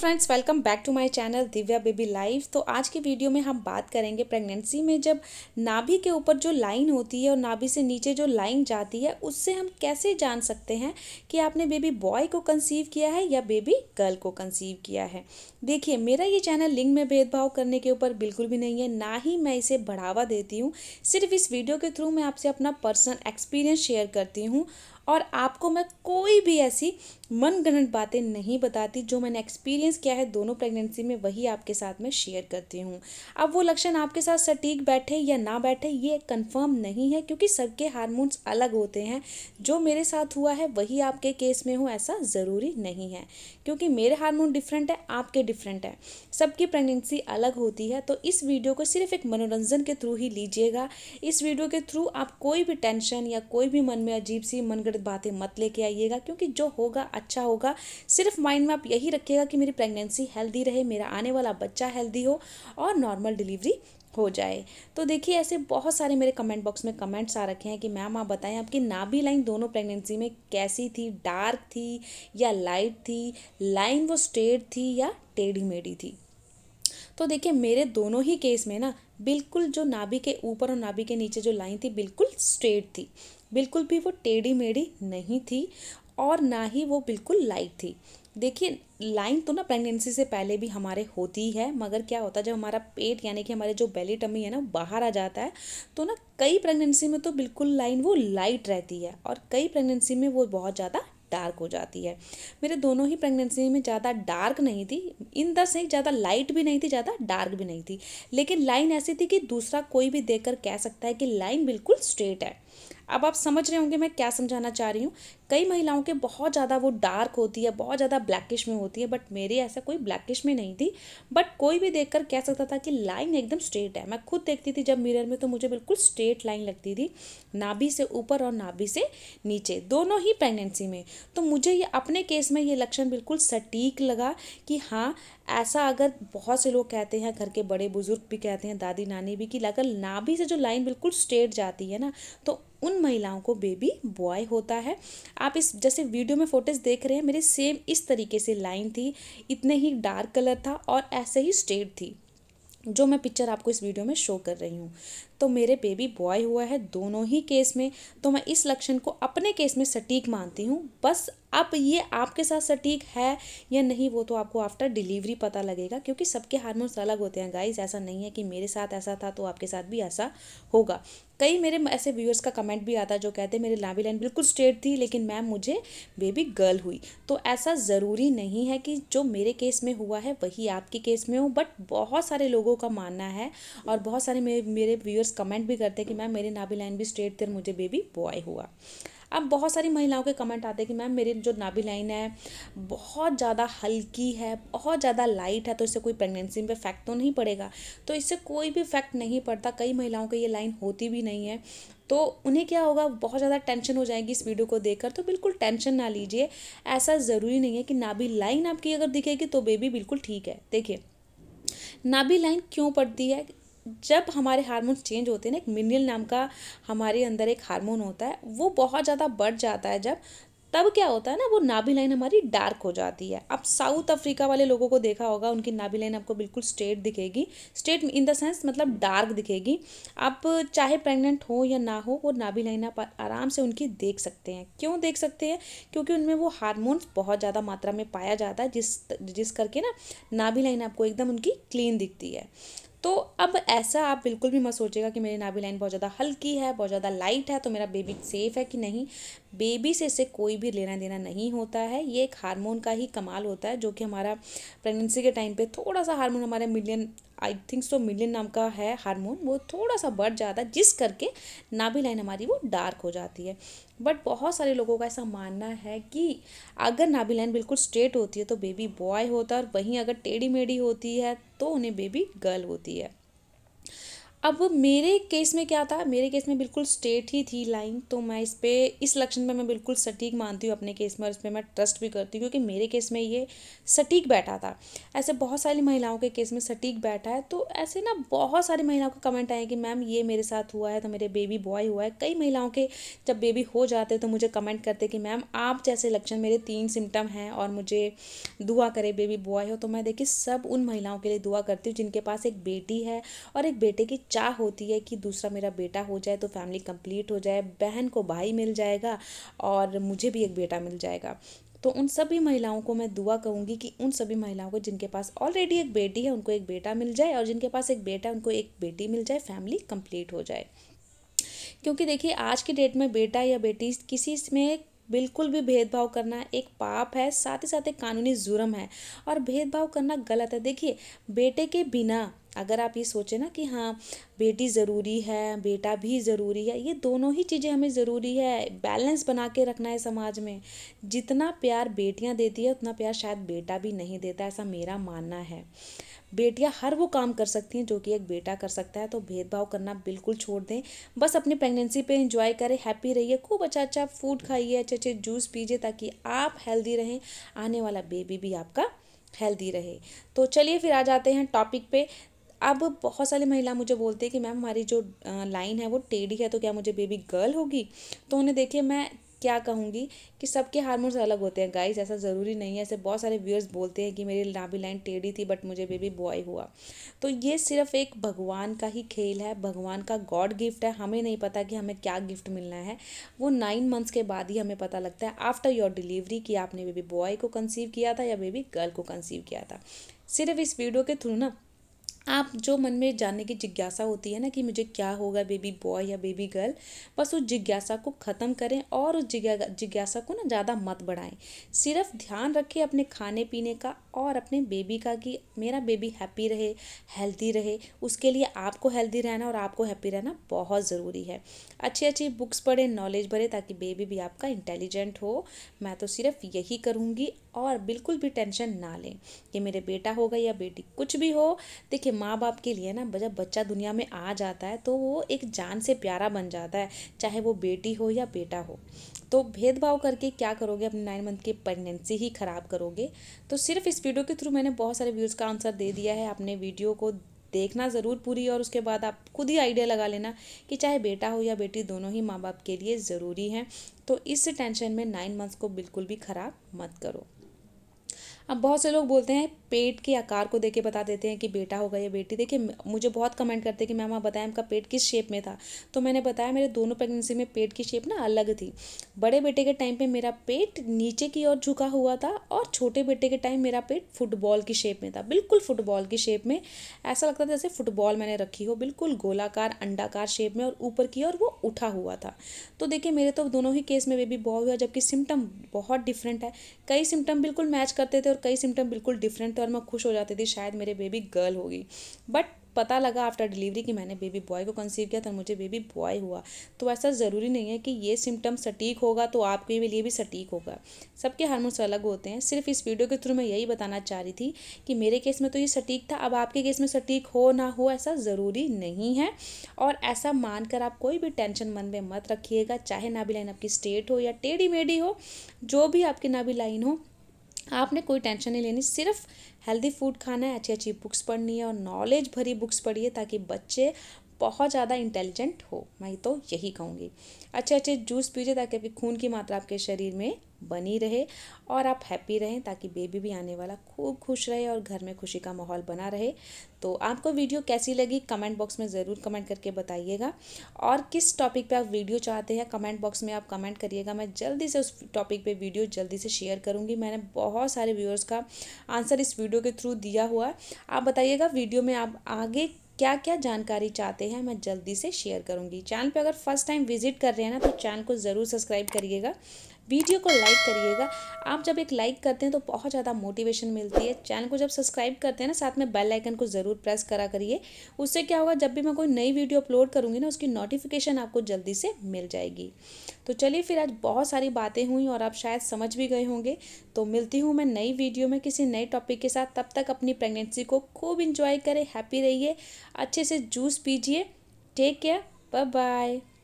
friends welcome back to my channel Divya baby life तो आज की वीडियो में हम बात करेंगे प्रेगनेंसी में जब नाभि के ऊपर जो लाइन होती है और नाभि से नीचे जो लाइन जाती है उससे हम कैसे जान सकते हैं कि आपने बेबी बॉय को कंसीव किया है या बेबी गर्ल को कंसीव किया है देखिए मेरा ये चैनल लिंग में भेदभाव करने के ऊपर बिल्कुल भी नहीं है ना ही मैं इसे बढ़ावा देती हूँ सिर्फ इस वीडियो के थ्रू मैं आपसे अपना पर्सनल एक्सपीरियंस शेयर करती हूँ और आपको मैं कोई भी ऐसी मनगणन बातें नहीं बताती जो मैंने एक्सपीरियंस किया है दोनों प्रेगनेंसी में वही आपके साथ में शेयर करती हूँ अब वो लक्षण आपके साथ सटीक बैठे या ना बैठे ये कंफर्म नहीं है क्योंकि सबके हारमोन्स अलग होते हैं जो मेरे साथ हुआ है वही आपके केस में हो ऐसा ज़रूरी नहीं है क्योंकि मेरे हारमोन डिफरेंट है आपके डिफरेंट है सबकी प्रेगनेंसी अलग होती है तो इस वीडियो को सिर्फ एक मनोरंजन के थ्रू ही लीजिएगा इस वीडियो के थ्रू आप कोई भी टेंशन या कोई भी मन में अजीब सी मनगढ़ गलत बातें मत लेके आइएगा क्योंकि जो होगा अच्छा होगा सिर्फ माइंड में आप यही रखिएगा कि मेरी प्रेगनेंसी हेल्दी रहे मेरा आने वाला बच्चा हेल्दी हो और नॉर्मल डिलीवरी हो जाए तो देखिए ऐसे बहुत सारे मेरे कमेंट बॉक्स में कमेंट्स आ रखे हैं कि मैम आप बताएं आपकी नाभी लाइन दोनों प्रेगनेंसी में कैसी थी डार्क थी या लाइट थी लाइन वो स्ट्रेट थी या टेढ़ी मेढ़ी थी तो देखिए मेरे दोनों ही केस में ना बिल्कुल जो नाभि के ऊपर और नाभि के नीचे जो लाइन थी बिल्कुल स्ट्रेट थी बिल्कुल भी वो टेढ़ी मेढ़ी नहीं थी और ना ही वो बिल्कुल लाइट थी देखिए लाइन तो ना प्रेगनेंसी से पहले भी हमारे होती है मगर क्या होता है जब हमारा पेट यानी कि हमारे जो बेली टमी है ना बाहर आ जाता है तो ना कई प्रेगनेंसी में तो बिल्कुल लाइन वो लाइट रहती है और कई प्रेगनेंसी में वो बहुत ज़्यादा डार्क हो जाती है मेरे दोनों ही प्रेगनेंसी में ज़्यादा डार्क नहीं थी इन द एक ज़्यादा लाइट भी नहीं थी ज़्यादा डार्क भी नहीं थी लेकिन लाइन ऐसी थी कि दूसरा कोई भी देख कह सकता है कि लाइन बिल्कुल स्ट्रेट है अब आप समझ रहे होंगे मैं क्या समझाना चाह रही हूँ कई महिलाओं के बहुत ज़्यादा वो डार्क होती है बहुत ज़्यादा ब्लैकिश में होती है बट मेरी ऐसा कोई ब्लैकिश में नहीं थी बट कोई भी देखकर कह सकता था कि लाइन एकदम स्ट्रेट है मैं खुद देखती थी जब मिरर में तो मुझे बिल्कुल स्ट्रेट लाइन लगती थी नाभि से ऊपर और नाभि से नीचे दोनों ही प्रेगनेंसी में तो मुझे ये अपने केस में ये लक्षण बिल्कुल सटीक लगा कि हाँ ऐसा अगर बहुत से लोग कहते हैं घर के बड़े बुजुर्ग भी कहते हैं दादी नानी भी कि अगर नाभि से जो लाइन बिल्कुल स्ट्रेट जाती है ना तो उन महिलाओं को बेबी बॉय होता है आप इस जैसे वीडियो में फोटेज देख रहे हैं मेरे सेम इस तरीके से लाइन थी इतने ही डार्क कलर था और ऐसे ही स्टेट थी जो मैं पिक्चर आपको इस वीडियो में शो कर रही हूँ तो मेरे बेबी बॉय हुआ है दोनों ही केस में तो मैं इस लक्षण को अपने केस में सटीक मानती हूँ बस अब ये आपके साथ सटीक है या नहीं वो तो आपको आफ्टर डिलीवरी पता लगेगा क्योंकि सबके हारमोन्स अलग होते हैं गाइस ऐसा नहीं है कि मेरे साथ ऐसा था तो आपके साथ भी ऐसा होगा कई मेरे ऐसे व्यूअर्स का कमेंट भी आता जो कहते हैं मेरी नावी लाइन बिल्कुल स्ट्रेट थी लेकिन मैम मुझे बेबी गर्ल हुई तो ऐसा ज़रूरी नहीं है कि जो मेरे केस में हुआ है वही आपके केस में हो बट बहुत सारे लोगों का मानना है और बहुत सारे मेरे मेरे व्यूअर्स कमेंट भी करते हैं कि मैम मेरी नाबी लाइन भी स्ट्रेट थी और मुझे बेबी बॉय हुआ अब बहुत सारी महिलाओं के कमेंट आते हैं कि मैम मेरी जो नाभि लाइन है बहुत ज़्यादा हल्की है बहुत ज़्यादा लाइट है तो इससे कोई प्रेगनेंसी में इफेक्ट तो नहीं पड़ेगा तो इससे कोई भी इफेक्ट नहीं पड़ता कई महिलाओं की ये लाइन होती भी नहीं है तो उन्हें क्या होगा बहुत ज़्यादा टेंशन हो जाएगी इस वीडियो को देखकर तो बिल्कुल टेंशन ना लीजिए ऐसा ज़रूरी नहीं है कि नाभि लाइन आपकी अगर दिखेगी तो बेबी बिल्कुल ठीक है देखिए नाभि लाइन क्यों पड़ती है जब हमारे हार्मोन्स चेंज होते हैं ना एक मिनरल नाम का हमारे अंदर एक हार्मोन होता है वो बहुत ज़्यादा बढ़ जाता है जब तब क्या होता है ना वो नाभि लाइन हमारी डार्क हो जाती है अब साउथ अफ्रीका वाले लोगों को देखा होगा उनकी नाभि लाइन आपको बिल्कुल स्ट्रेट दिखेगी स्ट्रेट इन द सेंस मतलब डार्क दिखेगी आप चाहे प्रेग्नेंट हो या ना हो वो नाभि लाइन आप आराम से उनकी देख सकते हैं क्यों देख सकते हैं क्योंकि उनमें वो हारमोन्स बहुत ज़्यादा मात्रा में पाया जाता है जिस जिस करके ना नाभि लाइन आपको एकदम उनकी क्लीन दिखती है तो अब ऐसा आप बिल्कुल भी मत सोचेगा कि मेरी नाभि लाइन बहुत ज़्यादा हल्की है बहुत ज़्यादा लाइट है तो मेरा बेबी सेफ़ है कि नहीं बेबी से इसे कोई भी लेना देना नहीं होता है ये एक हार्मोन का ही कमाल होता है जो कि हमारा प्रेगनेंसी के टाइम पे थोड़ा सा हार्मोन हमारे melanin I think so melanin नाम का है हार्मोन वो थोड़ा सा बढ़ जाता है जिस करके नाभि लाइन हमारी वो डार्क हो जाती है बट बहुत सारे लोगों का ऐसा मानना है कि अगर नाभि लाइन बिल्कुल स्ट्रेट होती है तो बेबी बॉय होता है और वहीं अगर टेढ़ी मेढ़ी होती है तो उन्हें बेबी गर्ल होती है अब मेरे केस में क्या था मेरे केस में बिल्कुल स्टेट ही थी लाइन तो मैं इस पर इस लक्षण में मैं बिल्कुल सटीक मानती हूँ अपने केस में और इस पर मैं ट्रस्ट भी करती हूँ क्योंकि मेरे केस में ये सटीक बैठा था ऐसे बहुत सारी महिलाओं के केस में सटीक बैठा है तो ऐसे ना बहुत सारी महिलाओं के कमेंट आए कि मैम ये मेरे साथ हुआ है तो मेरे बेबी बॉय हुआ है कई महिलाओं के जब बेबी हो जाते तो मुझे कमेंट करते कि मैम आप जैसे लक्षण मेरे तीन सिम्टम हैं और मुझे दुआ करे बेबी बॉय हो तो मैं देखिए सब उन महिलाओं के लिए दुआ करती हूँ जिनके पास एक बेटी है और एक बेटे की चाह होती है कि दूसरा मेरा बेटा हो जाए तो फैमिली कंप्लीट हो जाए बहन को भाई मिल जाएगा और मुझे भी एक बेटा मिल जाएगा तो उन सभी महिलाओं को मैं दुआ कहूँगी कि उन सभी महिलाओं को जिनके पास ऑलरेडी एक बेटी है उनको एक बेटा मिल जाए और जिनके पास एक बेटा है उनको एक बेटी मिल जाए फैमिली कंप्लीट हो जाए क्योंकि देखिए आज की डेट में बेटा या बेटी किसी में बिल्कुल भी भेदभाव करना एक पाप है साथ ही साथ एक कानूनी जुर्म है और भेदभाव करना गलत है देखिए बेटे के बिना अगर आप ये सोचें ना कि हाँ बेटी ज़रूरी है बेटा भी ज़रूरी है ये दोनों ही चीज़ें हमें ज़रूरी है बैलेंस बना के रखना है समाज में जितना प्यार बेटियाँ देती है उतना प्यार शायद बेटा भी नहीं देता ऐसा मेरा मानना है बेटियाँ हर वो काम कर सकती हैं जो कि एक बेटा कर सकता है तो भेदभाव करना बिल्कुल छोड़ दें बस अपनी प्रेगनेंसी पे इंजॉय करें हैप्पी रहिए खूब अच्छा अच्छा फूड खाइए अच्छे अच्छे जूस पीजिए ताकि आप हेल्दी रहें आने वाला बेबी भी आपका हेल्दी रहे तो चलिए फिर आ जाते हैं टॉपिक पे अब बहुत सारी महिला मुझे बोलती है कि मैम हमारी जो लाइन है वो टेढ़ी है तो क्या मुझे बेबी गर्ल होगी तो उन्हें देखिए मैं क्या कहूँगी कि सबके हारमोन्स अलग होते हैं गाइस ऐसा ज़रूरी नहीं है ऐसे बहुत सारे व्यूअर्स बोलते हैं कि मेरी नाभी लाइन टेढ़ी थी बट मुझे बेबी बॉय हुआ तो ये सिर्फ एक भगवान का ही खेल है भगवान का गॉड गिफ्ट है हमें नहीं पता कि हमें क्या गिफ्ट मिलना है वो नाइन मंथ्स के बाद ही हमें पता लगता है आफ्टर योर डिलीवरी कि आपने बेबी बॉय को कंसीव किया था या बेबी गर्ल को कंसीव किया था सिर्फ इस वीडियो के थ्रू ना आप जो मन में जानने की जिज्ञासा होती है ना कि मुझे क्या होगा बेबी बॉय या बेबी गर्ल बस उस जिज्ञासा को ख़त्म करें और उस जिज्ञासा को ना ज़्यादा मत बढ़ाएं सिर्फ ध्यान रखें अपने खाने पीने का और अपने बेबी का कि मेरा बेबी हैप्पी रहे हेल्दी रहे उसके लिए आपको हेल्दी रहना और आपको हैप्पी रहना बहुत ज़रूरी है अच्छी अच्छी बुक्स पढ़ें नॉलेज भरें ताकि बेबी भी आपका इंटेलिजेंट हो मैं तो सिर्फ यही करूँगी और बिल्कुल भी टेंशन ना लें कि मेरे बेटा होगा या बेटी कुछ भी हो देखिए माँ बाप के लिए ना जब बच्चा दुनिया में आ जाता है तो वो एक जान से प्यारा बन जाता है चाहे वो बेटी हो या बेटा हो तो भेदभाव करके क्या करोगे अपने नाइन मंथ की प्रेगनेंसी ही ख़राब करोगे तो सिर्फ इस वीडियो के थ्रू मैंने बहुत सारे व्यूज़ का आंसर दे दिया है अपने वीडियो को देखना ज़रूर पूरी और उसके बाद आप खुद ही आइडिया लगा लेना कि चाहे बेटा हो या बेटी दोनों ही माँ बाप के लिए ज़रूरी हैं तो इस टेंशन में नाइन मंथ्स को बिल्कुल भी ख़राब मत करो अब बहुत से लोग बोलते हैं पेट के आकार को देख के बता देते हैं कि बेटा होगा या बेटी देखिए मुझे बहुत कमेंट करते हैं कि मैम आप बताएं आपका पेट किस शेप में था तो मैंने बताया मेरे दोनों प्रेगनेंसी में पेट की शेप ना अलग थी बड़े बेटे के टाइम पे मेरा पेट नीचे की ओर झुका हुआ था और छोटे बेटे के टाइम मेरा पेट फुटबॉल की शेप में था बिल्कुल फुटबॉल की शेप में ऐसा लगता था जैसे फुटबॉल मैंने रखी हो बिल्कुल गोलाकार अंडाकार शेप में और ऊपर की ओर वो उठा हुआ था तो देखिए मेरे तो दोनों ही केस में बेबी बॉय हुआ जबकि सिम्टम बहुत डिफरेंट है कई सिम्टम बिल्कुल मैच करते थे और और कई सिम्टम बिल्कुल डिफरेंट थे और मैं खुश हो जाती थी शायद मेरे बेबी गर्ल होगी बट पता लगा आफ्टर डिलीवरी कि मैंने बेबी बॉय को कंसीव किया था मुझे बेबी बॉय हुआ तो ऐसा ज़रूरी नहीं है कि ये सिम्टम सटीक होगा तो आपके लिए भी सटीक होगा सबके हारमोन्स अलग होते हैं सिर्फ इस वीडियो के थ्रू मैं यही बताना चाह रही थी कि मेरे केस में तो ये सटीक था अब आपके केस में सटीक हो ना हो ऐसा ज़रूरी नहीं है और ऐसा मानकर आप कोई भी टेंशन मन में मत रखिएगा चाहे नाभी लाइन आपकी स्टेट हो या टेढ़ी मेढ़ी हो जो भी आपकी नाभी लाइन हो आपने कोई टेंशन नहीं लेनी सिर्फ हेल्दी फूड खाना है अच्छी अच्छी बुक्स पढ़नी है और नॉलेज भरी बुक्स पढ़िए ताकि बच्चे बहुत ज़्यादा इंटेलिजेंट हो मैं तो यही कहूँगी अच्छे अच्छे जूस पीजिए ताकि खून की मात्रा आपके शरीर में बनी रहे और आप हैप्पी रहें ताकि बेबी भी आने वाला खूब खुश रहे और घर में खुशी का माहौल बना रहे तो आपको वीडियो कैसी लगी कमेंट बॉक्स में ज़रूर कमेंट करके बताइएगा और किस टॉपिक पे आप वीडियो चाहते हैं कमेंट बॉक्स में आप कमेंट करिएगा मैं जल्दी से उस टॉपिक पे वीडियो जल्दी से शेयर करूँगी मैंने बहुत सारे व्यूअर्स का आंसर इस वीडियो के थ्रू दिया हुआ आप बताइएगा वीडियो में आप आगे क्या क्या जानकारी चाहते हैं मैं जल्दी से शेयर करूँगी चैनल पर अगर फर्स्ट टाइम विजिट कर रहे हैं ना तो चैनल को ज़रूर सब्सक्राइब करिएगा वीडियो को लाइक करिएगा आप जब एक लाइक करते हैं तो बहुत ज़्यादा मोटिवेशन मिलती है चैनल को जब सब्सक्राइब करते हैं ना साथ में बेल आइकन को ज़रूर प्रेस करा करिए उससे क्या होगा जब भी मैं कोई नई वीडियो अपलोड करूँगी ना उसकी नोटिफिकेशन आपको जल्दी से मिल जाएगी तो चलिए फिर आज बहुत सारी बातें हुई और आप शायद समझ भी गए होंगे तो मिलती हूँ मैं नई वीडियो में किसी नए टॉपिक के साथ तब तक अपनी प्रेगनेंसी को खूब इंजॉय करें हैप्पी रहिए अच्छे से जूस पीजिए टेक केयर बाय बाय